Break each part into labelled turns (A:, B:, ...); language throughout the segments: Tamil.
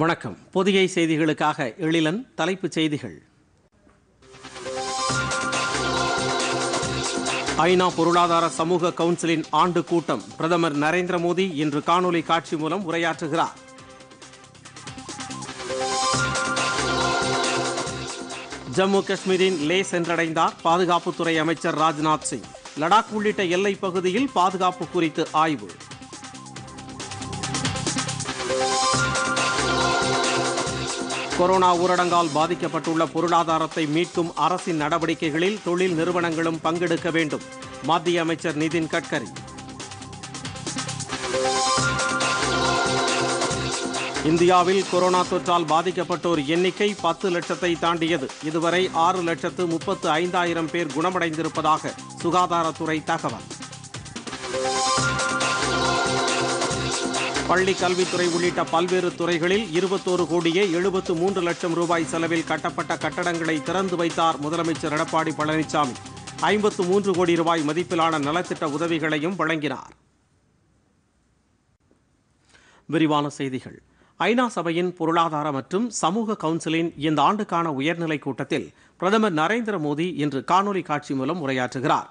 A: வணக்கம் பொதிகை செய்திகளுக்காக எழிலன் தலைப்புச் செய்திகள் ஐநா பொருளாதார சமூக கவுன்சிலின் ஆண்டு கூட்டம் பிரதமர் நரேந்திர மோடி இன்று காணொலி காட்சி மூலம் உரையாற்றுகிறார் ஜம்மு காஷ்மீரின் லே சென்றடைந்தார் பாதுகாப்புத்துறை அமைச்சர் ராஜ்நாத் சிங் லடாக் உள்ளிட்ட எல்லைப் பகுதியில் பாதுகாப்பு குறித்து ஆய்வு கொரோனா ஊரடங்கால் பாதிக்கப்பட்டுள்ள பொருளாதாரத்தை மீட்கும் அரசின் நடவடிக்கைகளில் தொழில் நிறுவனங்களும் பங்கெடுக்க வேண்டும் மத்திய அமைச்சர் நிதின் கட்கரி இந்தியாவில் கொரோனா தொற்றால் பாதிக்கப்பட்டோர் எண்ணிக்கை பத்து லட்சத்தை தாண்டியது இதுவரை ஆறு லட்சத்து முப்பத்து ஐந்தாயிரம் பேர் குணமடைந்திருப்பதாக சுகாதாரத்துறை தகவல் பள்ளி கல்வித்துறை உள்ளிட்ட பல்வேறு துறைகளில் இருபத்தோரு கோடியே எழுபத்து மூன்று லட்சம் ரூபாய் செலவில் கட்டப்பட்ட கட்டடங்களை திறந்து வைத்தார் முதலமைச்சர் எடப்பாடி பழனிசாமி ஐம்பத்து மூன்று கோடி ரூபாய் மதிப்பிலான நலத்திட்ட உதவிகளையும் வழங்கினார் விரிவான செய்திகள் ஐநா சபையின் பொருளாதார மற்றும் சமூக கவுன்சிலின் இந்த ஆண்டுக்கான உயர்நிலைக் கூட்டத்தில் பிரதமர் நரேந்திர மோடி இன்று காணொலி காட்சி மூலம் உரையாற்றுகிறார்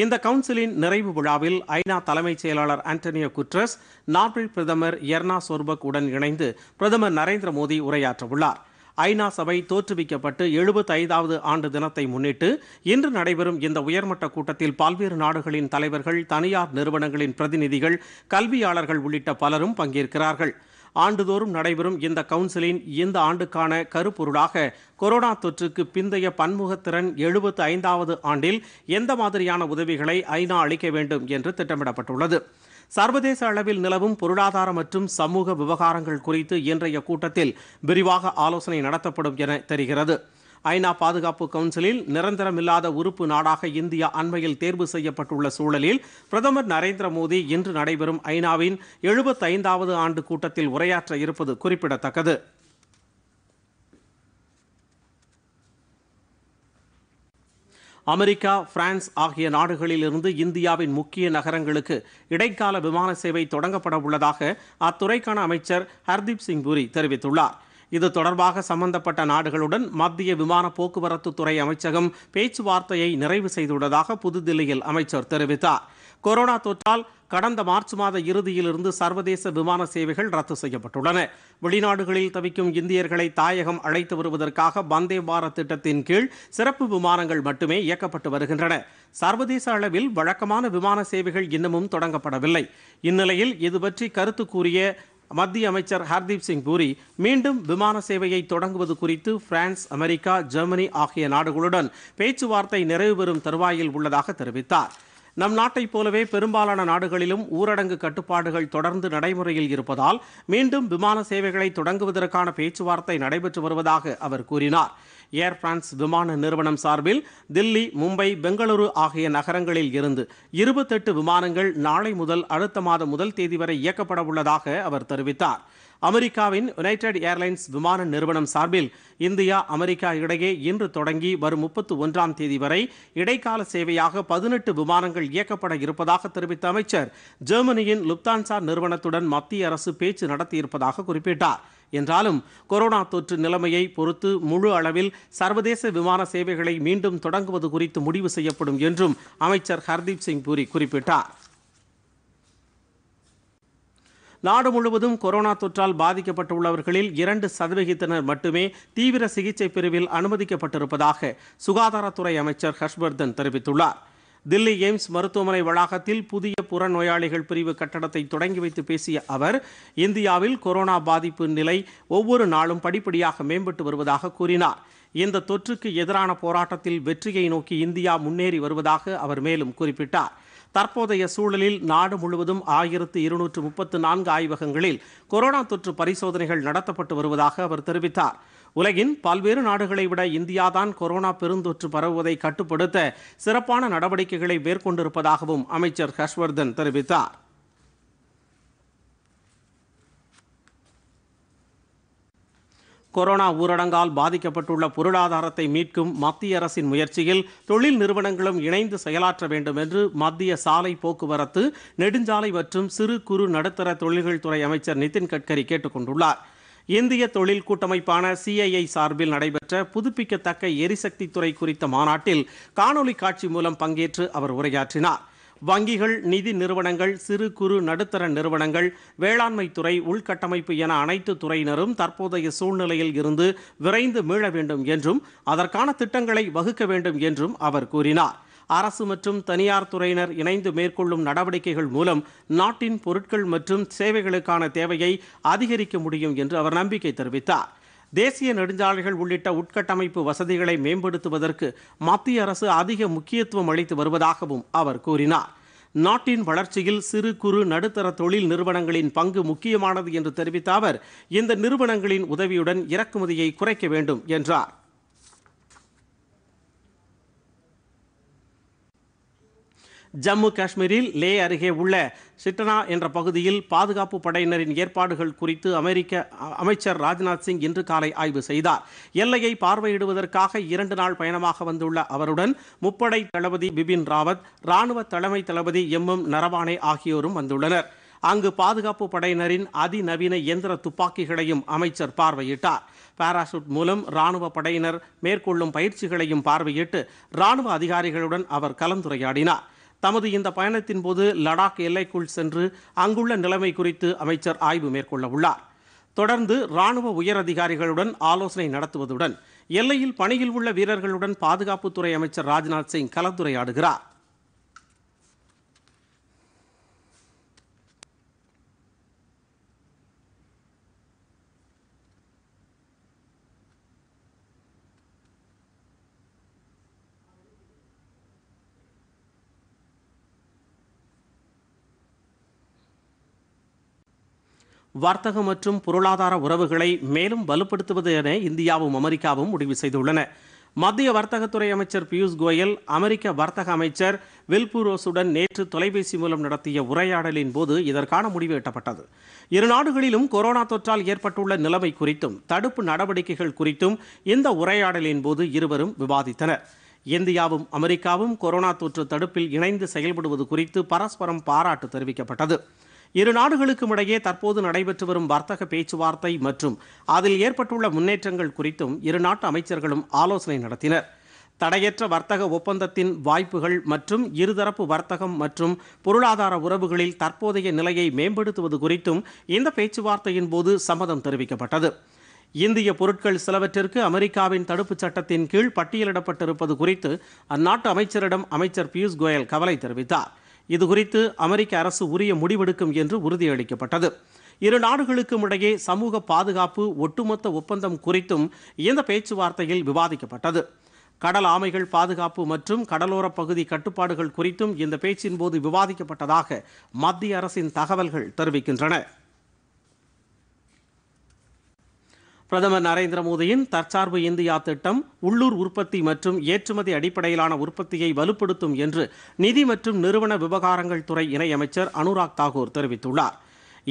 A: இந்த கவுன்சிலின் நிறைவு விழாவில் ஐநா தலைமைச் செயலாளர் ஆண்டனியோ குட்ரஸ் நார்வே பிரதமர் எர்னா சோர்பக் உடன் இணைந்து பிரதமர் நரேந்திர மோடி உரையாற்றவுள்ளார் ஐநா சபை தோற்றுவிக்கப்பட்டு எழுபத்தைந்தாவது ஆண்டு தினத்தை முன்னிட்டு இன்று நடைபெறும் இந்த உயர்மட்ட கூட்டத்தில் பல்வேறு நாடுகளின் தலைவர்கள் தனியார் நிறுவனங்களின் பிரதிநிதிகள் கல்வியாளர்கள் உள்ளிட்ட பலரும் பங்கேற்கிறார்கள் ஆண்டுதோறும் நடைபெறும் இந்த கவுன்சிலின் இந்த ஆண்டுக்கான கருப்பொருளாக கொரோனா தொற்றுக்கு பிந்தைய பன்முகத்திறன் எழுபத்து ஐந்தாவது ஆண்டில் எந்த மாதிரியான உதவிகளை ஐநா அளிக்க வேண்டும் என்று திட்டமிடப்பட்டுள்ளது சர்வதேச அளவில் நிலவும் பொருளாதார மற்றும் சமூக விவகாரங்கள் குறித்து இன்றைய கூட்டத்தில் விரிவாக ஆலோசனை நடத்தப்படும் என தெரிகிறது ஐநா பாதுகாப்பு கவுன்சிலில் நிரந்தரமில்லாத உறுப்பு நாடாக இந்தியா அண்மையில் தேர்வு செய்யப்பட்டுள்ள சூழலில் பிரதமர் நரேந்திர மோடி இன்று நடைபெறும் ஐநாவின் எழுபத்தைந்தாவது ஆண்டு கூட்டத்தில் உரையாற்ற இருப்பது குறிப்பிடத்தக்கது அமெரிக்கா பிரான்ஸ் ஆகிய நாடுகளிலிருந்து இந்தியாவின் முக்கிய நகரங்களுக்கு இடைக்கால விமான சேவை தொடங்கப்பட உள்ளதாக அத்துறைக்கான அமைச்சர் ஹர்தீப் சிங் பூரி தெரிவித்துள்ளார் இது தொடர்பாக சம்பந்தப்பட்ட நாடுகளுடன் மத்திய விமான போக்குவரத்து துறை அமைச்சகம் பேச்சுவார்த்தையை நிறைவு செய்துள்ளதாக புதுதில்லியில் அமைச்சர் தெரிவித்தார் கொரோனா தொற்றால் கடந்த மார்ச் மாத இறுதியிலிருந்து சர்வதேச விமான சேவைகள் ரத்து செய்யப்பட்டுள்ளன வெளிநாடுகளில் தவிக்கும் இந்தியர்களை தாயகம் அழைத்து வருவதற்காக வந்தே பாரத் திட்டத்தின் கீழ் சிறப்பு விமானங்கள் மட்டுமே இயக்கப்பட்டு வருகின்றன சர்வதேச அளவில் வழக்கமான விமான சேவைகள் இன்னமும் தொடங்கப்படவில்லை இந்நிலையில் இதுபற்றி கருத்து கூறிய மத்திய அமைச்சர் ஹர்தீப் சிங் பூரி மீண்டும் விமான சேவையை தொடங்குவது குறித்து பிரான்ஸ் அமெரிக்கா ஜெர்மனி ஆகிய நாடுகளுடன் பேச்சுவார்த்தை நிறைவு பெறும் தருவாயில் உள்ளதாக தெரிவித்தார் நம் நாட்டைப் போலவே பெரும்பாலான நாடுகளிலும் ஊரடங்கு கட்டுப்பாடுகள் தொடர்ந்து நடைமுறையில் இருப்பதால் மீண்டும் விமான சேவைகளை தொடங்குவதற்கான பேச்சுவார்த்தை நடைபெற்று வருவதாக அவர் கூறினார் ஏர் பிரான்ஸ் விமான நிறுவனம் சார்பில் தில்லி மும்பை பெங்களூரு ஆகிய நகரங்களில் இருந்து இருபத்தெட்டு விமானங்கள் நாளை முதல் அடுத்த மாதம் முதல் தேதி வரை இயக்கப்பட உள்ளதாக அவர் தெரிவித்தார் அமெரிக்காவின் யுனைடெட் ஏர்லைன்ஸ் விமான நிறுவனம் சார்பில் இந்தியா அமெரிக்கா இடையே இன்று தொடங்கி வரும் முப்பத்து ஒன்றாம் தேதி வரை இடைக்கால சேவையாக பதினெட்டு விமானங்கள் இயக்கப்பட இருப்பதாக தெரிவித்த அமைச்சர் ஜெர்மனியின் லுப்தான்சா நிறுவனத்துடன் மத்திய அரசு பேச்சு நடத்தியிருப்பதாக குறிப்பிட்டார் என்றாலும் கொரோனா தொற்று நிலைமையை பொறுத்து முழு அளவில் சர்வதேச விமான சேவைகளை மீண்டும் தொடங்குவது குறித்து முடிவு செய்யப்படும் என்றும் அமைச்சர் ஹர்தீப் சிங் பூரி குறிப்பிட்டார் நாடு முழுவதும் கொரோனா தொற்றால் பாதிக்கப்பட்டுள்ளவர்களில் இரண்டு சதவிகிதத்தினர் மட்டுமே தீவிர சிகிச்சை பிரிவில் அனுமதிக்கப்பட்டிருப்பதாக சுகாதாரத்துறை அமைச்சர் ஹர்ஷ்வர்தன் தெரிவித்துள்ளார் தில்லி எய்ம்ஸ் மருத்துவமனை வளாகத்தில் புதிய புறநோயாளிகள் பிரிவு கட்டடத்தை தொடங்கி வைத்து பேசிய அவர் இந்தியாவில் கொரோனா பாதிப்பு நிலை ஒவ்வொரு நாளும் படிப்படியாக மேம்பட்டு வருவதாக கூறினார் இந்த தொற்றுக்கு எதிரான போராட்டத்தில் வெற்றியை நோக்கி இந்தியா முன்னேறி வருவதாக அவர் மேலும் குறிப்பிட்டார் தற்போதைய சூழலில் நாடு முழுவதும் ஆயிரத்து இருநூற்று முப்பத்து நான்கு ஆய்வகங்களில் கொரோனா தொற்று பரிசோதனைகள் நடத்தப்பட்டு வருவதாக அவர் தெரிவித்தார் உலகின் பல்வேறு நாடுகளை விட இந்தியாதான் கொரோனா பெருந்தொற்று பரவுவதை கட்டுப்படுத்த சிறப்பான நடவடிக்கைகளை மேற்கொண்டிருப்பதாகவும் அமைச்சர் ஹர்ஷ்வர்தன் தெரிவித்தார் கொரோனா ஊரடங்கால் பாதிக்கப்பட்டுள்ள பொருளாதாரத்தை மீட்கும் மத்திய அரசின் முயற்சியில் தொழில் நிறுவனங்களும் இணைந்து செயலாற்ற வேண்டும் என்று மத்திய சாலை போக்குவரத்து நெடுஞ்சாலை மற்றும் சிறு குறு நடுத்தர தொழில்கள் துறை அமைச்சர் நிதின் கட்கரி கேட்டுக் கொண்டுள்ளார் இந்திய தொழில் கூட்டமைப்பான சிஐஐ சார்பில் நடைபெற்ற புதுப்பிக்கத்தக்க எரிசக்தி துறை குறித்த மாநாட்டில் காணொலி காட்சி மூலம் பங்கேற்று அவர் உரையாற்றினார் வங்கிகள் நிதி நிறுவனங்கள் சிறு குறு நடுத்தர நிறுவனங்கள் வேளாண்மை துறை உள்கட்டமைப்பு என அனைத்து துறையினரும் தற்போதைய சூழ்நிலையில் இருந்து விரைந்து மீள வேண்டும் என்றும் அதற்கான திட்டங்களை வகுக்க வேண்டும் என்றும் அவர் கூறினார் அரசு மற்றும் தனியார் துறையினர் இணைந்து மேற்கொள்ளும் நடவடிக்கைகள் மூலம் நாட்டின் பொருட்கள் மற்றும் சேவைகளுக்கான தேவையை அதிகரிக்க முடியும் என்று அவர் நம்பிக்கை தெரிவித்தார் தேசிய நெடுஞ்சாலைகள் உள்ளிட்ட உட்கட்டமைப்பு வசதிகளை மேம்படுத்துவதற்கு மத்திய அரசு அதிக முக்கியத்துவம் அளித்து வருவதாகவும் அவர் கூறினார் நாட்டின் வளர்ச்சியில் சிறு குறு நடுத்தர தொழில் நிறுவனங்களின் பங்கு முக்கியமானது என்று தெரிவித்த அவர் இந்த நிறுவனங்களின் உதவியுடன் இறக்குமதியை குறைக்க வேண்டும் என்றார் ஜம்மு காஷ்மீரில் லே அருகே உள்ள சிட்டனா என்ற பகுதியில் பாதுகாப்பு படையினரின் ஏற்பாடுகள் குறித்து அமெரிக்க அமைச்சர் ராஜ்நாத் சிங் இன்று காலை ஆய்வு செய்தார் எல்லையை பார்வையிடுவதற்காக இரண்டு நாள் பயணமாக வந்துள்ள அவருடன் முப்படை தளபதி பிபின் ராவத் ராணுவ தலைமை தளபதி எம் எம் நரவானே ஆகியோரும் வந்துள்ளனர் அங்கு பாதுகாப்பு படையினரின் அதிநவீன இயந்திர துப்பாக்கிகளையும் அமைச்சர் பார்வையிட்டார் பாராசூட் மூலம் ராணுவ படையினர் மேற்கொள்ளும் பயிற்சிகளையும் பார்வையிட்டு ராணுவ அதிகாரிகளுடன் அவர் கலந்துரையாடினார் தமது இந்த பயணத்தின் போது லடாக் எல்லைக்குள் சென்று அங்குள்ள நிலைமை குறித்து அமைச்சர் ஆய்வு மேற்கொள்ள உள்ளார் தொடர்ந்து ராணுவ உயர் அதிகாரிகளுடன் ஆலோசனை நடத்துவதுடன் எல்லையில் பணியில் உள்ள வீரர்களுடன் பாதுகாப்புத்துறை அமைச்சர் ராஜ்நாத் சிங் கலந்துரையாடுகிறார் வர்த்தக மற்றும் பொருளாதார உறவுகளை மேலும் வலுப்படுத்துவது என இந்தியாவும் அமெரிக்காவும் முடிவு செய்துள்ளன மத்திய வர்த்தகத்துறை அமைச்சர் பியூஷ் கோயல் அமெரிக்க வர்த்தக அமைச்சர் வில்புரோஸுடன் நேற்று தொலைபேசி மூலம் நடத்திய உரையாடலின் போது இதற்கான முடிவு எட்டப்பட்டது இரு நாடுகளிலும் கொரோனா தொற்றால் ஏற்பட்டுள்ள நிலைமை குறித்தும் தடுப்பு நடவடிக்கைகள் குறித்தும் இந்த உரையாடலின் போது இருவரும் விவாதித்தனர் இந்தியாவும் அமெரிக்காவும் கொரோனா தொற்று தடுப்பில் இணைந்து செயல்படுவது குறித்து பரஸ்பரம் பாராட்டு தெரிவிக்கப்பட்டது இரு நாடுகளுக்கும் இடையே தற்போது நடைபெற்று வரும் வர்த்தக பேச்சுவார்த்தை மற்றும் அதில் ஏற்பட்டுள்ள முன்னேற்றங்கள் குறித்தும் இரு நாட்டு அமைச்சர்களும் ஆலோசனை நடத்தினர் தடையற்ற வர்த்தக ஒப்பந்தத்தின் வாய்ப்புகள் மற்றும் இருதரப்பு வர்த்தகம் மற்றும் பொருளாதார உறவுகளில் தற்போதைய நிலையை மேம்படுத்துவது குறித்தும் இந்த பேச்சுவார்த்தையின் போது சம்மதம் தெரிவிக்கப்பட்டது இந்திய பொருட்கள் சிலவற்றிற்கு அமெரிக்காவின் தடுப்புச் சட்டத்தின் கீழ் பட்டியலிடப்பட்டிருப்பது குறித்து அந்நாட்டு அமைச்சரிடம் அமைச்சர் பியூஷ் கோயல் கவலை தெரிவித்தார் இது குறித்து அமெரிக்க அரசு உரிய முடிவெடுக்கும் என்று உறுதியளிக்கப்பட்டது இரு நாடுகளுக்கும் இடையே சமூக பாதுகாப்பு ஒட்டுமொத்த ஒப்பந்தம் குறித்தும் இந்த பேச்சுவார்த்தையில் விவாதிக்கப்பட்டது கடல் ஆமைகள் பாதுகாப்பு மற்றும் கடலோர பகுதி கட்டுப்பாடுகள் குறித்தும் இந்த பேச்சின் போது விவாதிக்கப்பட்டதாக மத்திய அரசின் தகவல்கள் தெரிவிக்கின்றன பிரதமர் நரேந்திர மோடியின் தற்சார்பு இந்தியா திட்டம் உள்ளூர் உற்பத்தி மற்றும் ஏற்றுமதி அடிப்படையிலான உற்பத்தியை வலுப்படுத்தும் என்று நிதி மற்றும் நிறுவன விவகாரங்கள் துறை இணையமைச்சர் அனுராக் தாகூர் தெரிவித்துள்ளார்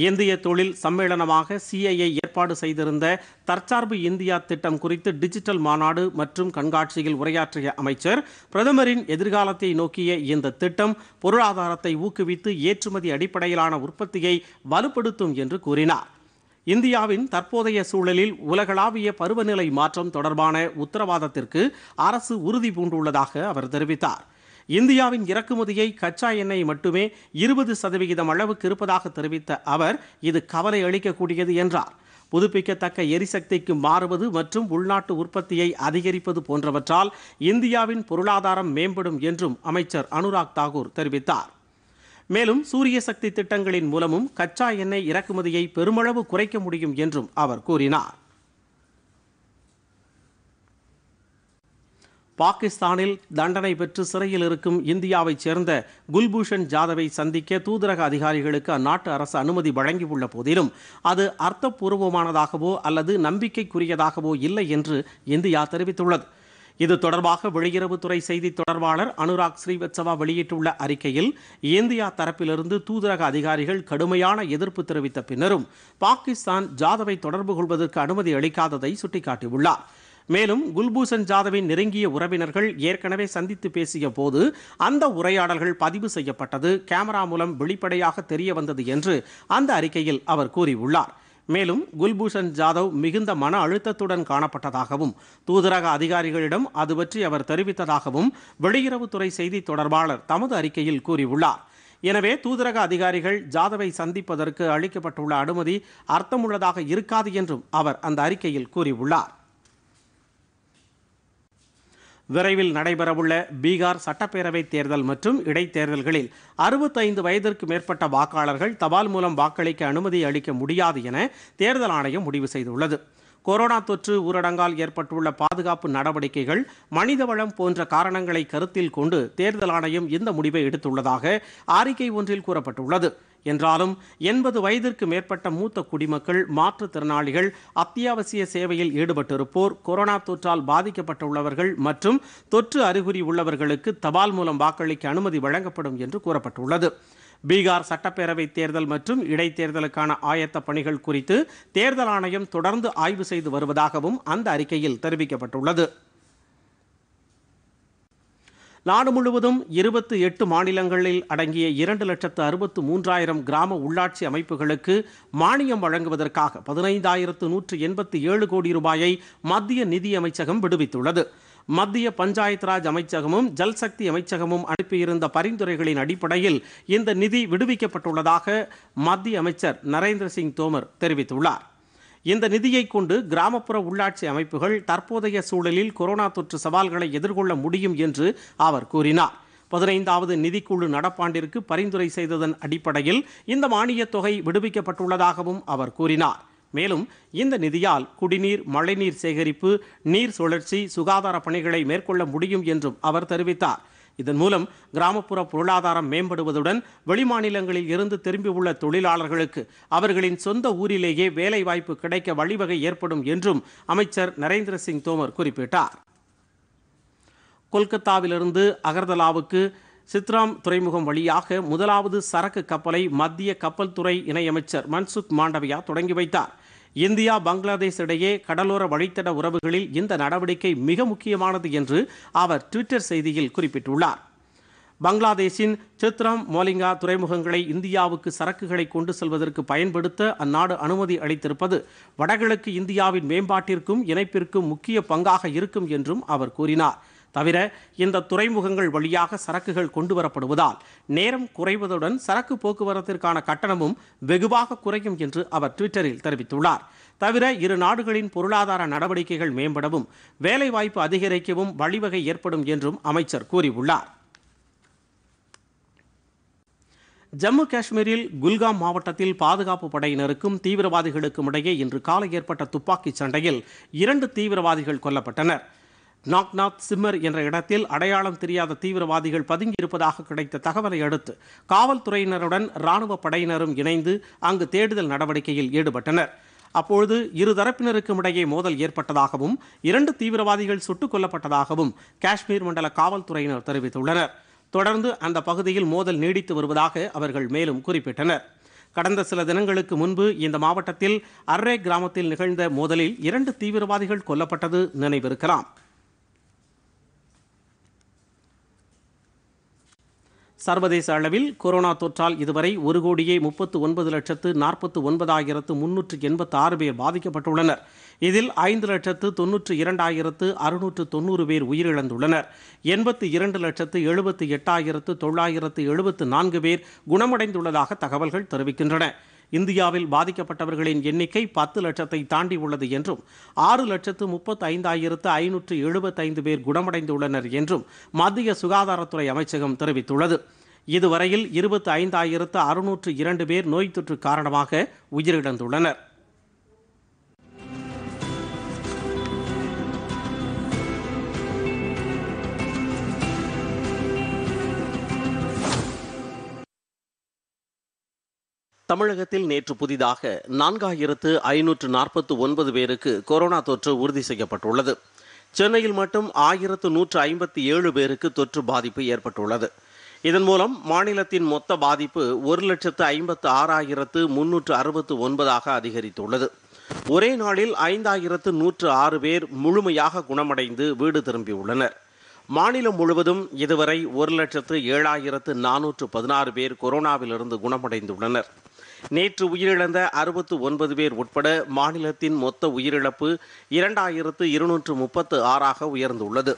A: இந்திய தொழில் சம்மேளனமாக சிஐஐ ஏற்பாடு செய்திருந்த தற்சார்பு இந்தியா திட்டம் குறித்து டிஜிட்டல் மாநாடு மற்றும் கண்காட்சியில் உரையாற்றிய அமைச்சர் பிரதமரின் எதிர்காலத்தை நோக்கிய இந்த திட்டம் பொருளாதாரத்தை ஊக்குவித்து ஏற்றுமதி அடிப்படையிலான உற்பத்தியை வலுப்படுத்தும் என்று கூறினார் இந்தியாவின் தற்போதைய சூழலில் உலகளாவிய பருவநிலை மாற்றம் தொடர்பான உத்தரவாதத்திற்கு அரசு உறுதி பூண்டுள்ளதாக அவர் தெரிவித்தார் இந்தியாவின் இறக்குமதியை கச்சா எண்ணெய் மட்டுமே இருபது சதவிகிதம் அளவுக்கு இருப்பதாக தெரிவித்த அவர் இது கவலை அளிக்கக்கூடியது என்றார் புதுப்பிக்கத்தக்க எரிசக்திக்கு மாறுவது மற்றும் உள்நாட்டு உற்பத்தியை அதிகரிப்பது போன்றவற்றால் இந்தியாவின் பொருளாதாரம் மேம்படும் என்றும் அமைச்சர் அனுராக் தாகூர் தெரிவித்தார் மேலும் சூரிய சக்தி திட்டங்களின் மூலமும் கச்சா எண்ணெய் இறக்குமதியை பெருமளவு குறைக்க முடியும் என்றும் அவர் கூறினார் பாகிஸ்தானில் தண்டனை பெற்று சிறையில் இருக்கும் இந்தியாவைச் சேர்ந்த குல்பூஷன் ஜாதவை சந்திக்க தூதரக அதிகாரிகளுக்கு அந்நாட்டு அரசு அனுமதி வழங்கியுள்ள போதிலும் அது அர்த்தபூர்வமானதாகவோ அல்லது நம்பிக்கைக்குரியதாகவோ இல்லை என்று இந்தியா தெரிவித்துள்ளது இது தொடர்பாக வெளியுறவுத்துறை செய்தி தொடர்பாளர் அனுராக் ஸ்ரீவத்சவா வெளியிட்டுள்ள அறிக்கையில் இந்தியா தரப்பிலிருந்து தூதரக அதிகாரிகள் கடுமையான எதிர்ப்பு தெரிவித்த பின்னரும் பாகிஸ்தான் ஜாதவை தொடர்பு கொள்வதற்கு அனுமதி அளிக்காததை சுட்டிக்காட்டியுள்ளார் மேலும் குல்பூஷன் ஜாதவின் நெருங்கிய உறவினர்கள் ஏற்கனவே சந்தித்து பேசிய போது அந்த உரையாடல்கள் பதிவு செய்யப்பட்டது கேமரா மூலம் வெளிப்படையாக தெரிய வந்தது என்று அந்த அறிக்கையில் அவர் கூறியுள்ளார் மேலும் குல்பூஷன் ஜாதவ் மிகுந்த மன அழுத்தத்துடன் காணப்பட்டதாகவும் தூதரக அதிகாரிகளிடம் அது பற்றி அவர் தெரிவித்ததாகவும் வெளியுறவுத்துறை செய்தி தொடர்பாளர் தமது அறிக்கையில் கூறியுள்ளார் எனவே தூதரக அதிகாரிகள் ஜாதவை சந்திப்பதற்கு அளிக்கப்பட்டுள்ள அனுமதி அர்த்தமுள்ளதாக இருக்காது என்றும் அவர் அந்த அறிக்கையில் கூறியுள்ளார் விரைவில் நடைபெறவுள்ள பீகார் சட்டப்பேரவைத் தேர்தல் மற்றும் இடைத்தேர்தல்களில் அறுபத்தைந்து வயதிற்கு மேற்பட்ட வாக்காளர்கள் தபால் மூலம் வாக்களிக்க அனுமதி அளிக்க முடியாது என தேர்தல் ஆணையம் முடிவு செய்துள்ளது கொரோனா தொற்று ஊரடங்கால் ஏற்பட்டுள்ள பாதுகாப்பு நடவடிக்கைகள் மனிதவளம் போன்ற காரணங்களை கருத்தில் கொண்டு தேர்தல் ஆணையம் இந்த முடிவை எடுத்துள்ளதாக அறிக்கை ஒன்றில் கூறப்பட்டுள்ளது என்றாலும் எண்பது வயதிற்கு மேற்பட்ட மூத்த குடிமக்கள் மாற்றுத்திறனாளிகள் அத்தியாவசிய சேவையில் ஈடுபட்டிருப்போர் கொரோனா தொற்றால் பாதிக்கப்பட்டுள்ளவர்கள் மற்றும் தொற்று அறிகுறி உள்ளவர்களுக்கு தபால் மூலம் வாக்களிக்க அனுமதி வழங்கப்படும் என்று கூறப்பட்டுள்ளது பீகார் சட்டப்பேரவை தேர்தல் மற்றும் இடைத்தேர்தலுக்கான ஆயத்த பணிகள் குறித்து தேர்தல் ஆணையம் தொடர்ந்து ஆய்வு செய்து வருவதாகவும் அந்த அறிக்கையில் தெரிவிக்கப்பட்டுள்ளது நாடு முழுவதும் இருபத்தி எட்டு மாநிலங்களில் அடங்கிய இரண்டு லட்சத்து அறுபத்து மூன்றாயிரம் கிராம உள்ளாட்சி அமைப்புகளுக்கு மானியம் வழங்குவதற்காக பதினைந்தாயிரத்து நூற்று எண்பத்தி ஏழு கோடி ரூபாயை மத்திய நிதியமைச்சகம் விடுவித்துள்ளது மத்திய பஞ்சாயத் ராஜ் அமைச்சகமும் ஜல்சக்தி அமைச்சகமும் அனுப்பியிருந்த பரிந்துரைகளின் அடிப்படையில் இந்த நிதி விடுவிக்கப்பட்டுள்ளதாக மத்திய அமைச்சர் நரேந்திர சிங் தோமர் தெரிவித்துள்ளார் இந்த நிதியை கொண்டு கிராமப்புற உள்ளாட்சி அமைப்புகள் தற்போதைய சூழலில் கொரோனா தொற்று சவால்களை எதிர்கொள்ள முடியும் என்று அவர் கூறினார் பதினைந்தாவது நிதிக்குழு நடப்பாண்டிற்கு பரிந்துரை செய்ததன் அடிப்படையில் இந்த மானியத் தொகை விடுவிக்கப்பட்டுள்ளதாகவும் அவர் கூறினார் மேலும் இந்த நிதியால் குடிநீர் மழைநீர் சேகரிப்பு நீர் சுழற்சி சுகாதார பணிகளை மேற்கொள்ள முடியும் என்றும் அவர் தெரிவித்தார் இதன் மூலம் கிராமப்புற பொருளாதாரம் மேம்படுவதுடன் வெளிமாநிலங்களில் இருந்து திரும்பியுள்ள தொழிலாளர்களுக்கு அவர்களின் சொந்த ஊரிலேயே வேலைவாய்ப்பு கிடைக்க வழிவகை ஏற்படும் என்றும் அமைச்சர் நரேந்திர சிங் தோமர் குறிப்பிட்டார் கொல்கத்தாவிலிருந்து அகர்தலாவுக்கு சித்ராம் துறைமுகம் வழியாக முதலாவது சரக்கு கப்பலை மத்திய கப்பல் துறை இணையமைச்சர் மன்சுக் மாண்டவியா தொடங்கி வைத்தார் இந்தியா பங்களாதேஷ் இடையே கடலோர வழித்தட உறவுகளில் இந்த நடவடிக்கை மிக முக்கியமானது என்று அவர் ட்விட்டர் செய்தியில் குறிப்பிட்டுள்ளார் பங்களாதேஷின் சித்ரம் மோலிங்கா துறைமுகங்களை இந்தியாவுக்கு சரக்குகளை கொண்டு செல்வதற்கு பயன்படுத்த அந்நாடு அனுமதி அளித்திருப்பது வடகிழக்கு இந்தியாவின் மேம்பாட்டிற்கும் இணைப்பிற்கும் முக்கிய பங்காக இருக்கும் என்றும் அவர் கூறினார் தவிர இந்த துறைமுகங்கள் வழியாக சரக்குகள் கொண்டு வரப்படுவதால் நேரம் குறைவதுடன் சரக்கு போக்குவரத்திற்கான கட்டணமும் வெகுவாக குறையும் என்று அவர் ட்விட்டரில் தெரிவித்துள்ளார் தவிர இரு நாடுகளின் பொருளாதார நடவடிக்கைகள் மேம்படவும் வேலைவாய்ப்பு அதிகரிக்கவும் வழிவகை ஏற்படும் என்றும் அமைச்சர் கூறியுள்ளார் ஜம்மு காஷ்மீரில் குல்காம் மாவட்டத்தில் பாதுகாப்பு படையினருக்கும் தீவிரவாதிகளுக்கும் இடையே இன்று காலை ஏற்பட்ட துப்பாக்கிச் சண்டையில் இரண்டு தீவிரவாதிகள் கொல்லப்பட்டனர் நாக்நாத் சிம்மர் என்ற இடத்தில் அடையாளம் தெரியாத தீவிரவாதிகள் பதுங்கியிருப்பதாக கிடைத்த தகவலை அடுத்து காவல்துறையினருடன் ராணுவ படையினரும் இணைந்து அங்கு தேடுதல் நடவடிக்கையில் ஈடுபட்டனர் அப்பொழுது இரு தரப்பினருக்கும் இடையே மோதல் ஏற்பட்டதாகவும் இரண்டு தீவிரவாதிகள் சுட்டுக் கொல்லப்பட்டதாகவும் காஷ்மீர் மண்டல காவல்துறையினர் தெரிவித்துள்ளனர் தொடர்ந்து அந்த பகுதியில் மோதல் நீடித்து வருவதாக அவர்கள் மேலும் குறிப்பிட்டனர் கடந்த சில தினங்களுக்கு முன்பு இந்த மாவட்டத்தில் அர்ரே கிராமத்தில் நிகழ்ந்த மோதலில் இரண்டு தீவிரவாதிகள் கொல்லப்பட்டது நினைவிருக்கலாம் சர்வதேச அளவில் கொரோனா தொற்றால் இதுவரை ஒரு கோடியே முப்பத்து ஒன்பது லட்சத்து நாற்பத்து ஒன்பதாயிரத்து முன்னூற்று எண்பத்து ஆறு பேர் பாதிக்கப்பட்டுள்ளனர் இதில் ஐந்து லட்சத்து தொன்னூற்று இரண்டாயிரத்து அறுநூற்று தொன்னூறு பேர் உயிரிழந்துள்ளனர் எண்பத்து இரண்டு லட்சத்து எழுபத்து எட்டாயிரத்து தொள்ளாயிரத்து எழுபத்து நான்கு பேர் குணமடைந்துள்ளதாக தகவல்கள் தெரிவிக்கின்றன இந்தியாவில் பாதிக்கப்பட்டவர்களின் எண்ணிக்கை பத்து லட்சத்தை தாண்டி உள்ளது என்றும் ஆறு லட்சத்து முப்பத்து ஐந்தாயிரத்து ஐநூற்று எழுபத்தைந்து பேர் குணமடைந்துள்ளனர் என்றும் மத்திய சுகாதாரத்துறை அமைச்சகம் தெரிவித்துள்ளது இதுவரையில் இருபத்தி ஐந்தாயிரத்து அறுநூற்று இரண்டு பேர் நோய் தொற்று காரணமாக உயிரிழந்துள்ளனர் தமிழகத்தில் நேற்று புதிதாக நான்காயிரத்து ஐநூற்று நாற்பத்து ஒன்பது பேருக்கு கொரோனா தொற்று உறுதி செய்யப்பட்டுள்ளது சென்னையில் மட்டும் ஆயிரத்து நூற்று ஐம்பத்தி ஏழு பேருக்கு தொற்று பாதிப்பு ஏற்பட்டுள்ளது இதன் மூலம் மாநிலத்தின் மொத்த பாதிப்பு ஒரு லட்சத்து ஐம்பத்து ஆறாயிரத்து முன்னூற்று அறுபத்து ஒன்பதாக அதிகரித்துள்ளது ஒரே நாளில் ஐந்தாயிரத்து நூற்று ஆறு பேர் முழுமையாக குணமடைந்து வீடு திரும்பியுள்ளனர் மாநிலம் முழுவதும் இதுவரை ஒரு லட்சத்து ஏழாயிரத்து நானூற்று பதினாறு பேர் கொரோனாவிலிருந்து குணமடைந்துள்ளனர் நேற்று உயிரிழந்த அறுபத்து ஒன்பது பேர் உட்பட மாநிலத்தின் மொத்த உயிரிழப்பு இரண்டாயிரத்து இருநூற்று முப்பத்து ஆறாக உயர்ந்துள்ளது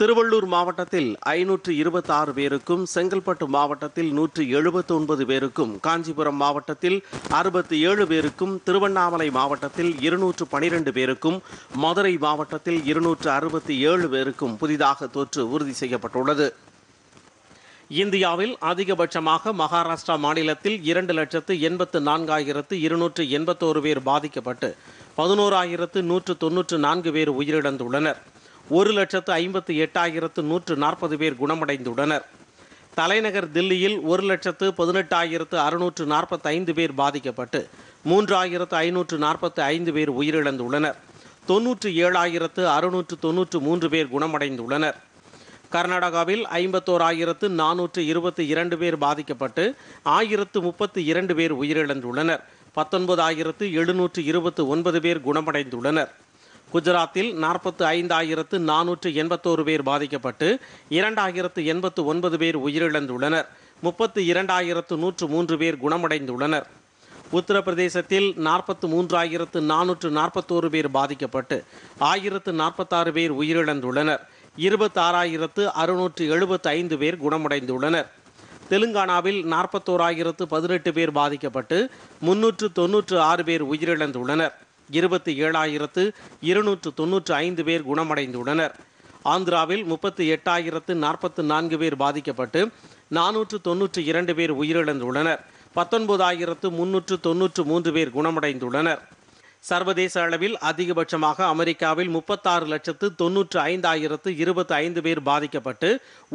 A: திருவள்ளூர் மாவட்டத்தில் ஐநூற்று இருபத்தாறு பேருக்கும் செங்கல்பட்டு மாவட்டத்தில் நூற்று எழுபத்தி ஒன்பது பேருக்கும் காஞ்சிபுரம் மாவட்டத்தில் அறுபத்தி ஏழு பேருக்கும் திருவண்ணாமலை மாவட்டத்தில் இருநூற்று பனிரெண்டு பேருக்கும் மதுரை மாவட்டத்தில் இருநூற்று அறுபத்தி ஏழு பேருக்கும் புதிதாக தொற்று உறுதி செய்யப்பட்டுள்ளது இந்தியாவில் அதிகபட்சமாக மகாராஷ்டிரா மாநிலத்தில் இரண்டு லட்சத்து எண்பத்து நான்காயிரத்து இருநூற்று எண்பத்தோரு பேர் பாதிக்கப்பட்டு பதினோராயிரத்து நூற்று தொன்னூற்று நான்கு பேர் உயிரிழந்துள்ளனர் ஒரு லட்சத்து ஐம்பத்து எட்டாயிரத்து நூற்று நாற்பது பேர் குணமடைந்துள்ளனர் தலைநகர் தில்லியில் ஒரு லட்சத்து பதினெட்டாயிரத்து அறுநூற்று ஐந்து பேர் பாதிக்கப்பட்டு மூன்றாயிரத்து ஐநூற்று நாற்பத்து ஐந்து பேர் உயிரிழந்துள்ளனர் தொன்னூற்று ஏழாயிரத்து அறுநூற்று தொன்னூற்று மூன்று பேர் குணமடைந்துள்ளனர் கர்நாடகாவில் ஐம்பத்தோர் ஆயிரத்து நானூற்று இருபத்தி இரண்டு பேர் பாதிக்கப்பட்டு ஆயிரத்து முப்பத்து இரண்டு பேர் உயிரிழந்துள்ளனர் பத்தொன்பது ஆயிரத்து எழுநூற்று இருபத்து ஒன்பது பேர் குணமடைந்துள்ளனர் குஜராத்தில் நாற்பத்து ஐந்தாயிரத்து நானூற்று எண்பத்தோரு பேர் பாதிக்கப்பட்டு இரண்டாயிரத்து எண்பத்து ஒன்பது பேர் உயிரிழந்துள்ளனர் முப்பத்து இரண்டாயிரத்து நூற்று மூன்று பேர் குணமடைந்துள்ளனர் உத்தரப்பிரதேசத்தில் நாற்பத்து மூன்றாயிரத்து நானூற்று நாற்பத்தோரு பேர் பாதிக்கப்பட்டு ஆயிரத்து நாற்பத்தாறு பேர் உயிரிழந்துள்ளனர் இருபத்தாறாயிரத்து அறுநூற்று எழுபத்து ஐந்து பேர் குணமடைந்துள்ளனர் தெலுங்கானாவில் நாற்பத்தோராயிரத்து பதினெட்டு பேர் பாதிக்கப்பட்டு முன்னூற்று தொன்னூற்று ஆறு பேர் உயிரிழந்துள்ளனர் இருபத்தி ஏழாயிரத்து இருநூற்று தொன்னூற்று ஐந்து பேர் குணமடைந்துள்ளனர் ஆந்திராவில் முப்பத்தி எட்டாயிரத்து நாற்பத்து நான்கு பேர் பாதிக்கப்பட்டு நானூற்று தொன்னூற்று இரண்டு பேர் உயிரிழந்துள்ளனர் பத்தொன்பதாயிரத்து முன்னூற்று தொன்னூற்று மூன்று பேர் குணமடைந்துள்ளனர் சர்வதேச அளவில் அதிகபட்சமாக அமெரிக்காவில் முப்பத்தாறு லட்சத்து தொன்னூற்று ஐந்தாயிரத்து இருபத்தி ஐந்து பேர் பாதிக்கப்பட்டு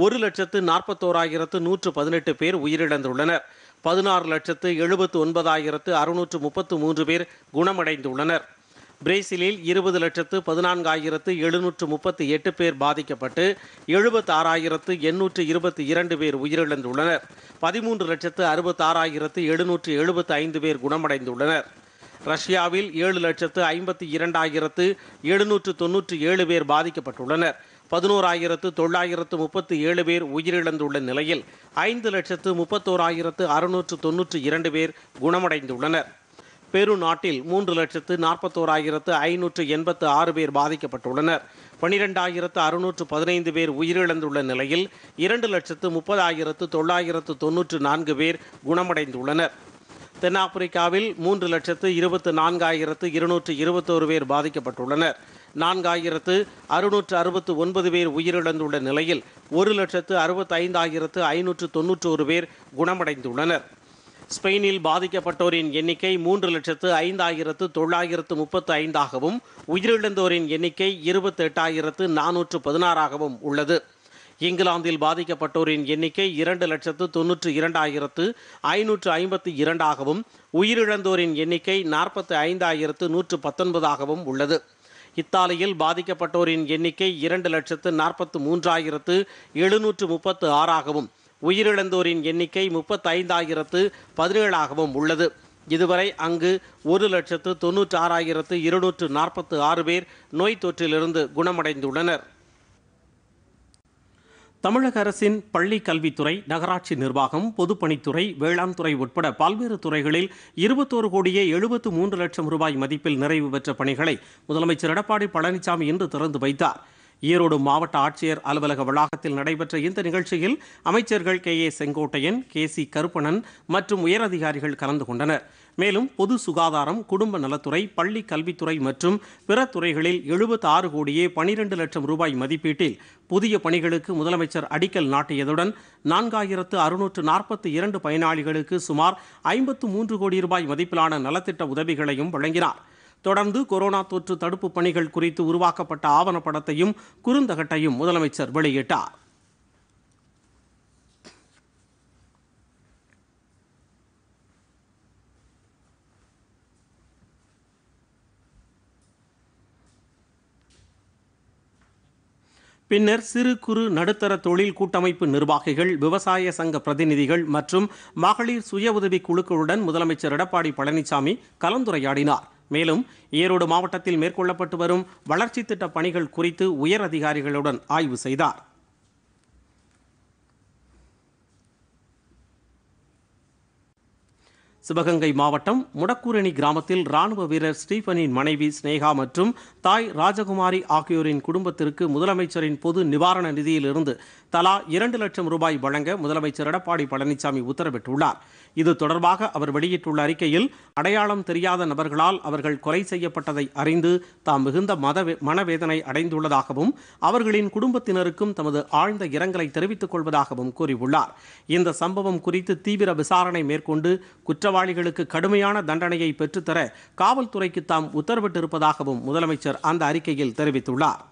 A: ஒரு லட்சத்து நாற்பத்தோராயிரத்து நூற்று பதினெட்டு பேர் உயிரிழந்துள்ளனர் பதினாறு லட்சத்து எழுபத்து ஒன்பதாயிரத்து அறுநூற்று முப்பத்து மூன்று பேர் குணமடைந்துள்ளனர் பிரேசிலில் இருபது லட்சத்து பதினான்காயிரத்து எழுநூற்று முப்பத்தி எட்டு பேர் பாதிக்கப்பட்டு எழுபத்தாறாயிரத்து எண்ணூற்று இருபத்தி இரண்டு பேர் உயிரிழந்துள்ளனர் பதிமூன்று லட்சத்து அறுபத்தாறாயிரத்து எழுநூற்று எழுபத்தி ஐந்து பேர் குணமடைந்துள்ளனர் ரஷ்யாவில் ஏழு லட்சத்து ஐம்பத்தி இரண்டாயிரத்து எழுநூற்று தொன்னூற்றி ஏழு பேர் பாதிக்கப்பட்டுள்ளனர் பதினோராயிரத்து தொள்ளாயிரத்து முப்பத்தி ஏழு பேர் உயிரிழந்துள்ள நிலையில் ஐந்து லட்சத்து முப்பத்தோராயிரத்து அறுநூற்று தொன்னூற்றி இரண்டு பேர் குணமடைந்துள்ளனர் பெரு நாட்டில் மூன்று லட்சத்து நாற்பத்தோராயிரத்து ஐநூற்று எண்பத்து ஆறு பேர் பாதிக்கப்பட்டுள்ளனர் பனிரெண்டாயிரத்து அறுநூற்று பதினைந்து பேர் உயிரிழந்துள்ள நிலையில் இரண்டு லட்சத்து முப்பதாயிரத்து தொள்ளாயிரத்து தொன்னூற்று நான்கு பேர் குணமடைந்துள்ளனர் தென்னாப்பிரிக்காவில் மூன்று லட்சத்து இருபத்து நான்காயிரத்து இருநூற்று இருபத்தோரு பேர் பாதிக்கப்பட்டுள்ளனர் நான்காயிரத்து அறுநூற்று அறுபத்து ஒன்பது பேர் உயிரிழந்துள்ள நிலையில் ஒரு லட்சத்து அறுபத்தைந்தாயிரத்து ஐநூற்று தொன்னூற்றோரு பேர் குணமடைந்துள்ளனர் ஸ்பெயினில் பாதிக்கப்பட்டோரின் எண்ணிக்கை மூன்று லட்சத்து ஐந்தாயிரத்து தொள்ளாயிரத்து முப்பத்து ஐந்தாகவும் உயிரிழந்தோரின் எண்ணிக்கை இருபத்தெட்டாயிரத்து நானூற்று பதினாறாகவும் உள்ளது இங்கிலாந்தில் பாதிக்கப்பட்டோரின் எண்ணிக்கை இரண்டு லட்சத்து தொன்னூற்று இரண்டாயிரத்து ஐநூற்று ஐம்பத்தி இரண்டாகவும் உயிரிழந்தோரின் எண்ணிக்கை நாற்பத்தி ஐந்தாயிரத்து நூற்று பத்தொன்பதாகவும் உள்ளது இத்தாலியில் பாதிக்கப்பட்டோரின் எண்ணிக்கை இரண்டு லட்சத்து நாற்பத்து மூன்றாயிரத்து எழுநூற்று முப்பத்து ஆறாகவும் உயிரிழந்தோரின் எண்ணிக்கை முப்பத்தைந்தாயிரத்து பதினேழாகவும் உள்ளது இதுவரை அங்கு ஒரு லட்சத்து ஆறாயிரத்து இருநூற்று நாற்பத்து ஆறு பேர் நோய் தொற்றிலிருந்து குணமடைந்துள்ளனர் தமிழக அரசின் பள்ளி கல்வித்துறை நகராட்சி நிர்வாகம் பொதுப்பணித்துறை வேளாண் துறை உட்பட பல்வேறு துறைகளில் இருபத்தோரு கோடியே எழுபத்து மூன்று லட்சம் ரூபாய் மதிப்பில் நிறைவு பெற்ற பணிகளை முதலமைச்சர் எடப்பாடி பழனிசாமி இன்று திறந்து வைத்தார் ஈரோடு மாவட்ட ஆட்சியர் அலுவலக வளாகத்தில் நடைபெற்ற இந்த நிகழ்ச்சியில் அமைச்சர்கள் K A Sengottaiyan K C Karuppanan மற்றும் உயரதிகாரிகள் கலந்து கொண்டனர் மேலும் பொது சுகாதாரம் குடும்ப நலத்துறை பள்ளி கல்வித்துறை மற்றும் பிற துறைகளில் எழுபத்தி ஆறு கோடியே பனிரெண்டு லட்சம் ரூபாய் மதிப்பீட்டில் புதிய பணிகளுக்கு முதலமைச்சர் அடிக்கல் நாட்டியதுடன் நான்காயிரத்து அறுநூற்று நாற்பத்தி இரண்டு பயனாளிகளுக்கு சுமார் ஐம்பத்து மூன்று கோடி ரூபாய் மதிப்பிலான நலத்திட்ட உதவிகளையும் வழங்கினார் தொடர்ந்து கொரோனா தொற்று தடுப்பு பணிகள் குறித்து உருவாக்கப்பட்ட ஆவணப்படத்தையும் குறுந்தகட்டையும் முதலமைச்சர் வெளியிட்டார் பின்னர் சிறு குறு நடுத்தர தொழில் கூட்டமைப்பு நிர்வாகிகள் விவசாய சங்க பிரதிநிதிகள் மற்றும் மகளிர் சுய உதவி குழுக்களுடன் முதலமைச்சர் எடப்பாடி பழனிசாமி கலந்துரையாடினார் மேலும் ஈரோடு மாவட்டத்தில் மேற்கொள்ளப்பட்டு வரும் வளர்ச்சி திட்ட பணிகள் குறித்து உயர் அதிகாரிகளுடன் ஆய்வு செய்தார் சிவகங்கை மாவட்டம் முடக்கூரணி கிராமத்தில் ராணுவ வீரர் ஸ்டீபனின் மனைவி ஸ்னேகா மற்றும் தாய் ராஜகுமாரி ஆகியோரின் குடும்பத்திற்கு முதலமைச்சரின் பொது நிவாரண நிதியிலிருந்து தலா இரண்டு லட்சம் ரூபாய் வழங்க முதலமைச்சர் எடப்பாடி பழனிசாமி உத்தரவிட்டுள்ளார் இது தொடர்பாக அவர் வெளியிட்டுள்ள அறிக்கையில் அடையாளம் தெரியாத நபர்களால் அவர்கள் கொலை செய்யப்பட்டதை அறிந்து தாம் மிகுந்த மத மனவேதனை அடைந்துள்ளதாகவும் அவர்களின் குடும்பத்தினருக்கும் தமது ஆழ்ந்த இரங்கலை தெரிவித்துக் கொள்வதாகவும் கூறியுள்ளார் இந்த சம்பவம் குறித்து தீவிர விசாரணை மேற்கொண்டு குற்றவாளிகளுக்கு கடுமையான தண்டனையை பெற்றுத்தர காவல்துறைக்கு தாம் உத்தரவிட்டிருப்பதாகவும் முதலமைச்சர் அந்த அறிக்கையில் தெரிவித்துள்ளார்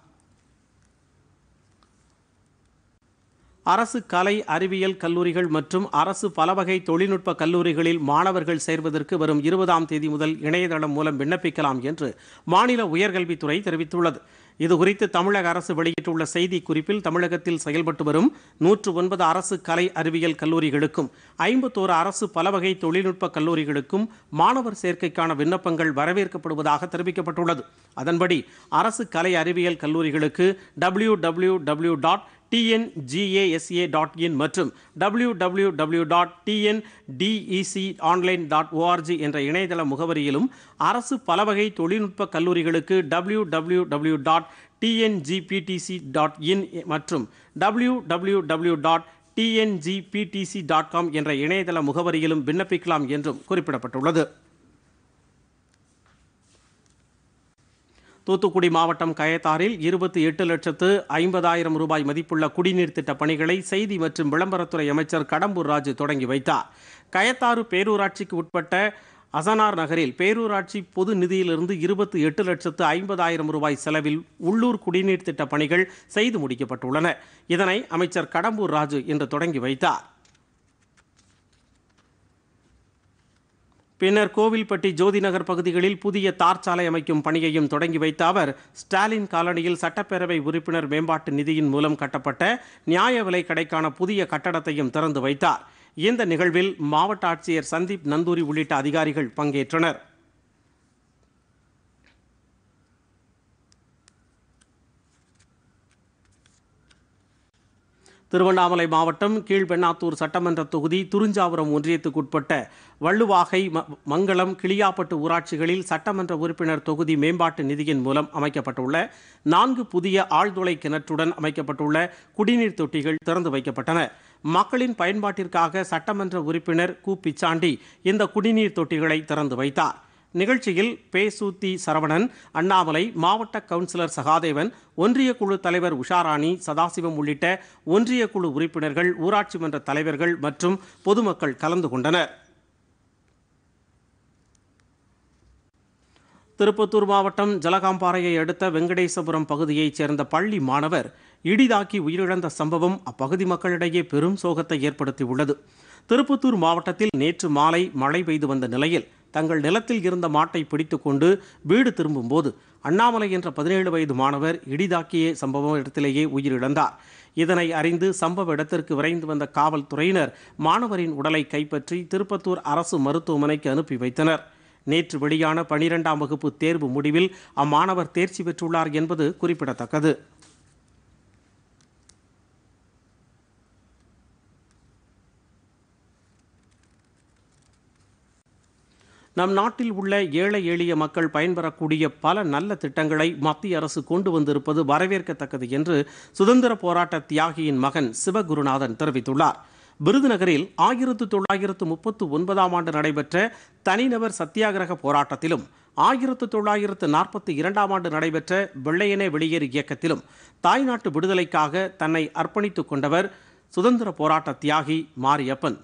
A: அரசு கலை அறிவியல் கல்லூரிகள் மற்றும் அரசு பலவகை தொழில்நுட்ப கல்லூரிகளில் மாணவர்கள் சேர்வதற்கு வரும் இருபதாம் தேதி முதல் இணையதளம் மூலம் விண்ணப்பிக்கலாம் என்று மாநில உயர்கல்வித்துறை தெரிவித்துள்ளது இதுகுறித்து தமிழக அரசு வெளியிட்டுள்ள செய்தி குறிப்பில் தமிழகத்தில் செயல்பட்டு வரும் நூற்று ஒன்பது அரசு கலை அறிவியல் கல்லூரிகளுக்கும் ஐம்பத்தோரு அரசு பலவகை தொழில்நுட்ப கல்லூரிகளுக்கும் மாணவர் சேர்க்கைக்கான விண்ணப்பங்கள் வரவேற்கப்படுவதாக தெரிவிக்கப்பட்டுள்ளது அதன்படி அரசு கலை அறிவியல் கல்லூரிகளுக்கு W W W dot TNGASA dot in மற்றும் W W W dot TNDEC online dot ORG என்ற இணையதள முகவரியிலும் அரசு பலவகை தொழில்நுட்ப கல்லூரிகளுக்கு W W W dot TNGPTC dot in மற்றும் W W W dot TNGPTC dot com என்ற இணையதள முகவரியிலும் விண்ணப்பிக்கலாம் என்றும் குறிப்பிடப்பட்டுள்ளது தூத்துக்குடி மாவட்டம் கயத்தாரில் இருபத்தி எட்டு லட்சத்து ஐம்பதாயிரம் ரூபாய் மதிப்புள்ள குடிநீர் திட்ட பணிகளை செய்தி மற்றும் விளம்பரத்துறை அமைச்சர் கடம்பூர் ராஜு தொடங்கி வைத்தார் கயத்தாறு பேரூராட்சிக்கு உட்பட்ட அசனார் நகரில் பேரூராட்சி பொது நிதியிலிருந்து இருபத்தி எட்டு லட்சத்து ஐம்பதாயிரம் ரூபாய் செலவில் உள்ளூர் குடிநீர் திட்ட பணிகள் செய்து முடிக்கப்பட்டுள்ளன இதனை அமைச்சர் கடம்பூர் ராஜு இன்று தொடங்கி வைத்தார் பின்னர் கோவில்பட்டி ஜோதிநகர் பகுதிகளில் புதிய தார் சாலை அமைக்கும் பணியையும் தொடங்கி வைத்த அவர் ஸ்டாலின் காலனியில் சட்டப்பேரவை உறுப்பினர் மேம்பாட்டு நிதியின் மூலம் கட்டப்பட்ட நியாய விலை கடைக்கான புதிய கட்டடத்தையும் திறந்து வைத்தார் இந்த நிகழ்வில் மாவட்ட ஆட்சியர் சந்தீப் நந்தூரி உள்ளிட்ட அதிகாரிகள் பங்கேற்றனர் திருவண்ணாமலை மாவட்டம் கீழ்பெண்ணாத்தூர் சட்டமன்ற தொகுதி துறிஞ்சாவரம் ஒன்றியத்துக்குட்பட்ட வள்ளுவாகை மங்களம் கிளியாப்பட்டு ஊராட்சிகளில் சட்டமன்ற உறுப்பினர் தொகுதி மேம்பாட்டு நிதியின் மூலம் அமைக்கப்பட்டுள்ள நான்கு புதிய ஆழ்துளை கிணற்றுடன் அமைக்கப்பட்டுள்ள குடிநீர் தொட்டிகள் திறந்து வைக்கப்பட்டன மக்களின் பயன்பாட்டிற்காக சட்டமன்ற உறுப்பினர் கு பிச்சாண்டி இந்த குடிநீர் தொட்டிகளை திறந்து வைத்தார் நிகழ்ச்சியில் பேசூத்தி சரவணன் அண்ணாமலை மாவட்ட கவுன்சிலர் சகாதேவன் ஒன்றிய குழு தலைவர் உஷாராணி சதாசிவம் உள்ளிட்ட ஒன்றிய குழு உறுப்பினர்கள் ஊராட்சி மன்ற தலைவர்கள் மற்றும் பொதுமக்கள் கலந்து கொண்டனர் திருப்பத்தூர் மாவட்டம் ஜலகாம்பாறையை அடுத்த வெங்கடேசபுரம் பகுதியைச் சேர்ந்த பள்ளி மாணவர் இடிதாக்கி உயிரிழந்த சம்பவம் அப்பகுதி மக்களிடையே பெரும் சோகத்தை ஏற்படுத்தியுள்ளது திருப்பத்தூர் மாவட்டத்தில் நேற்று மாலை மழை பெய்து வந்த நிலையில் தங்கள் நிலத்தில் இருந்த மாட்டை பிடித்துக்கொண்டு வீடு திரும்பும்போது அண்ணாமலை என்ற பதினேழு வயது மாணவர் இடிதாக்கிய சம்பவ இடத்திலேயே உயிரிழந்தார் இதனை அறிந்து சம்பவ இடத்திற்கு விரைந்து வந்த காவல்துறையினர் மாணவரின் உடலை கைப்பற்றி திருப்பத்தூர் அரசு மருத்துவமனைக்கு அனுப்பி வைத்தனர் நேற்று வெளியான பனிரெண்டாம் வகுப்பு தேர்வு முடிவில் அம்மாணவர் தேர்ச்சி பெற்றுள்ளார் என்பது குறிப்பிடத்தக்கது நம் நாட்டில் உள்ள ஏழை எளிய மக்கள் பயன்பெறக்கூடிய பல நல்ல திட்டங்களை மத்திய அரசு கொண்டு வந்திருப்பது வரவேற்கத்தக்கது என்று சுதந்திர போராட்ட தியாகியின் மகன் சிவகுருநாதன் தெரிவித்துள்ளார் விருதுநகரில் ஆயிரத்து தொள்ளாயிரத்து முப்பத்து ஒன்பதாம் ஆண்டு நடைபெற்ற தனிநபர் சத்தியாகிரக போராட்டத்திலும் ஆயிரத்து தொள்ளாயிரத்து நாற்பத்தி இரண்டாம் ஆண்டு நடைபெற்ற வெள்ளையனே வெளியேறு இயக்கத்திலும் தாய்நாட்டு விடுதலைக்காக தன்னை அர்ப்பணித்துக் கொண்டவர் சுதந்திர போராட்ட தியாகி மாரியப்பன்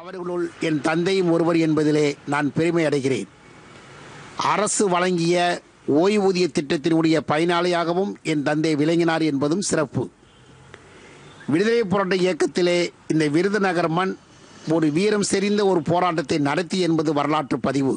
A: அவர்களுள் என் தந்தையும் ஒருவர் என்பதிலே நான் பெருமை அடைகிறேன் அரசு வழங்கிய ஓய்வூதிய திட்டத்தினுடைய பயனாளியாகவும் என் தந்தை விளங்கினார் என்பதும் சிறப்பு விடுதலை போராட்ட இயக்கத்திலே இந்த விருதுநகர் மண் ஒரு வீரம் செறிந்த ஒரு போராட்டத்தை நடத்தி என்பது வரலாற்று பதிவு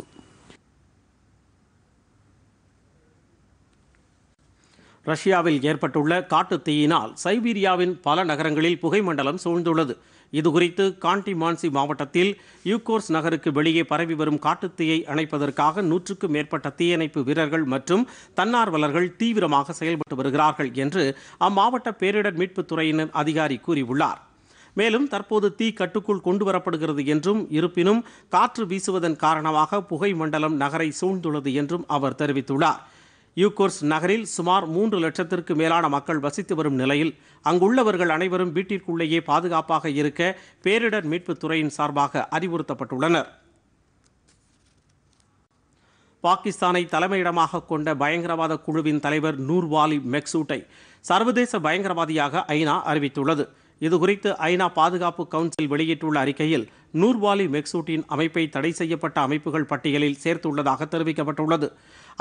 A: ரஷ்யாவில் ஏற்பட்டுள்ள காட்டுத்தீயினால் சைபீரியாவின் பல நகரங்களில் புகைமண்டலம் சூழ்ந்துள்ளது இதுகுறித்து காண்டி மான்சி மாவட்டத்தில் யூகோர்ஸ் நகருக்கு வெளியே பரவி வரும் காட்டுத்தீயை அணைப்பதற்காக நூற்றுக்கும் மேற்பட்ட தீயணைப்பு வீரர்கள் மற்றும் தன்னார்வலர்கள் தீவிரமாக செயல்பட்டு வருகிறார்கள் என்று அம்மாவட்ட பேரிடர் மீட்புத் துறையினர் அதிகாரி கூறியுள்ளார் மேலும் தற்போது தீ கட்டுக்குள் கொண்டு வரப்படுகிறது என்றும் இருப்பினும் காற்று வீசுவதன் காரணமாக புகை மண்டலம் நகரை சூழ்ந்துள்ளது என்றும் அவர் தெரிவித்துள்ளார் யூகோர்ஸ் நகரில் சுமார் மூன்று லட்சத்திற்கு மேலான மக்கள் வசித்து வரும் நிலையில் அங்குள்ளவர்கள் அனைவரும் வீட்டிற்குள்ளேயே பாதுகாப்பாக இருக்க பேரிடர் மீட்புத் துறையின் சார்பாக அறிவுறுத்தப்பட்டுள்ளனர் பாகிஸ்தானை தலைமையிடமாக கொண்ட பயங்கரவாத குழுவின் தலைவர் நூர்வாலி மெக்சூட்டை சர்வதேச பயங்கரவாதியாக ஐநா அறிவித்துள்ளது இதுகுறித்து ஐநா பாதுகாப்பு கவுன்சில் வெளியிட்டுள்ள அறிக்கையில் நூர்வாலி மெக்சூட்டின் அமைப்பை தடை செய்யப்பட்ட அமைப்புகள் பட்டியலில் சேர்த்துள்ளதாக தெரிவிக்கப்பட்டுள்ளது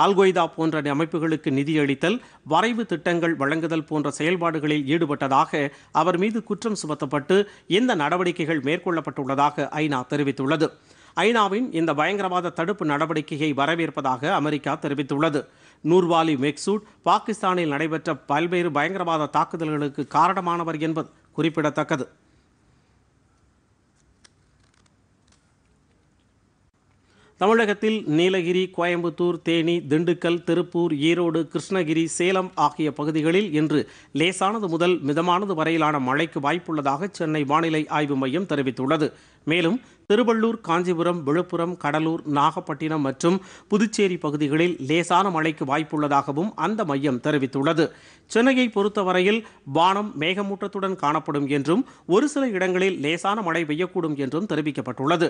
A: அல்கொய்தா போன்ற அமைப்புகளுக்கு நிதியளித்தல் வரைவு திட்டங்கள் வழங்குதல் போன்ற செயல்பாடுகளில் ஈடுபட்டதாக அவர் மீது குற்றம் சுமத்தப்பட்டு இந்த நடவடிக்கைகள் மேற்கொள்ளப்பட்டுள்ளதாக ஐநா தெரிவித்துள்ளது ஐநாவின் இந்த பயங்கரவாத தடுப்பு நடவடிக்கையை வரவேற்பதாக அமெரிக்கா தெரிவித்துள்ளது நூர்வாலி மெக்சூட் பாகிஸ்தானில் நடைபெற்ற பல்வேறு பயங்கரவாத தாக்குதல்களுக்கு காரணமானவர் என்பது குறிப்பிடத்தக்கது தமிழகத்தில் நீலகிரி கோயம்புத்தூர் தேனி திண்டுக்கல் திருப்பூர் ஈரோடு கிருஷ்ணகிரி சேலம் ஆகிய பகுதிகளில் இன்று லேசானது முதல் மிதமானது வரையிலான மழைக்கு வாய்ப்புள்ளதாக சென்னை வானிலை ஆய்வு மையம் தெரிவித்துள்ளது மேலும் திருவள்ளூர் காஞ்சிபுரம் விழுப்புரம் கடலூர் நாகப்பட்டினம் மற்றும் புதுச்சேரி பகுதிகளில் லேசான மழைக்கு வாய்ப்புள்ளதாகவும் அந்த மையம் தெரிவித்துள்ளது சென்னையை பொறுத்தவரையில் வானம் மேகமூட்டத்துடன் காணப்படும் என்றும் ஒரு சில இடங்களில் லேசான மழை பெய்யக்கூடும் என்றும் தெரிவிக்கப்பட்டுள்ளது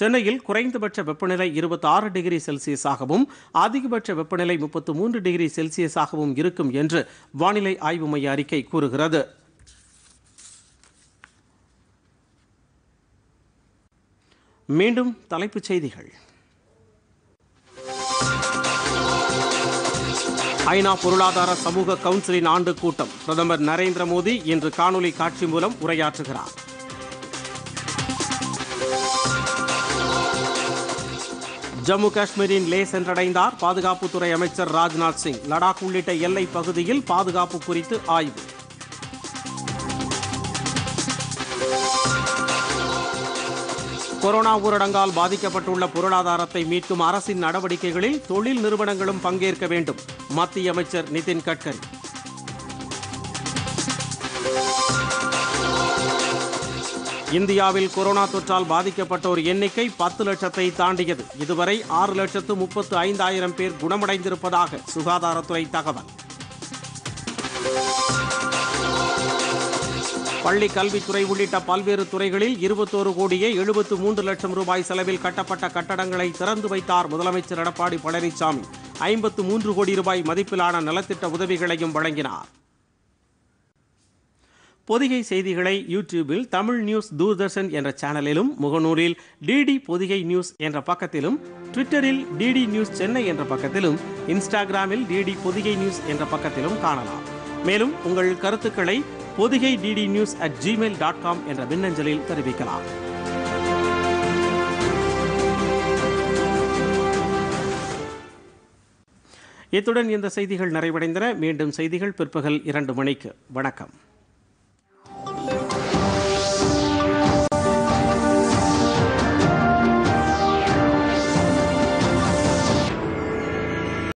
A: சென்னையில் குறைந்தபட்ச வெப்பநிலை இருபத்தி ஆறு டிகிரி செல்சியஸாகவும் அதிகபட்ச வெப்பநிலை முப்பத்து மூன்று டிகிரி செல்சியஸாகவும் இருக்கும் என்று வானிலை ஆய்வு மைய அறிக்கை கூறுகிறது மீண்டும் தலைப்புச் செய்திகள் ஐநா பொருளாதார சமூக கவுன்சிலின் ஆண்டு கூட்டம் பிரதமர் நரேந்திர மோடி இன்று காணொலி காட்சி மூலம் உரையாற்றுகிறார் ஜம்மு காஷ்மீரின் லே சென்றடைந்தார் பாதுகாப்புத்துறை அமைச்சர் ராஜ்நாத் சிங் லடாக் உள்ளிட்ட எல்லைப் பகுதியில் பாதுகாப்பு குறித்து ஆய்வு கொரோனா ஊரடங்கால் பாதிக்கப்பட்டுள்ள பொருளாதாரத்தை மீட்கும் அரசின் நடவடிக்கைகளில் தொழில் நிறுவனங்களும் பங்கேற்க வேண்டும் மத்திய அமைச்சர் நிதின் கட்கரி இந்தியாவில் கொரோனா தொற்றால் பாதிக்கப்பட்டோர் எண்ணிக்கை பத்து லட்சத்தை தாண்டியது இதுவரை ஆறு லட்சத்து முப்பத்து ஐந்தாயிரம் பேர் குணமடைந்திருப்பதாக சுகாதாரத்துறை தகவல் பள்ளி கல்வித்துறை உள்ளிட்ட பல்வேறு துறைகளில் இருபத்தோரு கோடியே எழுபத்து மூன்று லட்சம் ரூபாய் செலவில் கட்டப்பட்ட கட்டடங்களை திறந்து வைத்தார் முதலமைச்சர் எடப்பாடி பழனிசாமி ஐம்பத்து மூன்று கோடி ரூபாய் மதிப்பிலான நலத்திட்ட உதவிகளையும் வழங்கினார் பொதிகை செய்திகளை யூடியூபில் தமிழ் நியூஸ் தூர்தர்ஷன் என்ற சேனலிலும் முகநூலில் டிடி பொதிகை நியூஸ் என்ற பக்கத்திலும் ட்விட்டரில் டிடி நியூஸ் சென்னை என்ற பக்கத்திலும் இன்ஸ்டாகிராமில் டிடி பொதிகை நியூஸ் என்ற பக்கத்திலும் காணலாம் மேலும் உங்கள் கருத்துக்களை Podhigai DD news at Gmail dot com என்ற மின்னஞ்சலில் தெரிவிக்கலாம் இத்துடன் இந்த செய்திகள் நிறைவடைந்தன மீண்டும் செய்திகள் பிற்பகல் இரண்டு மணிக்கு வணக்கம்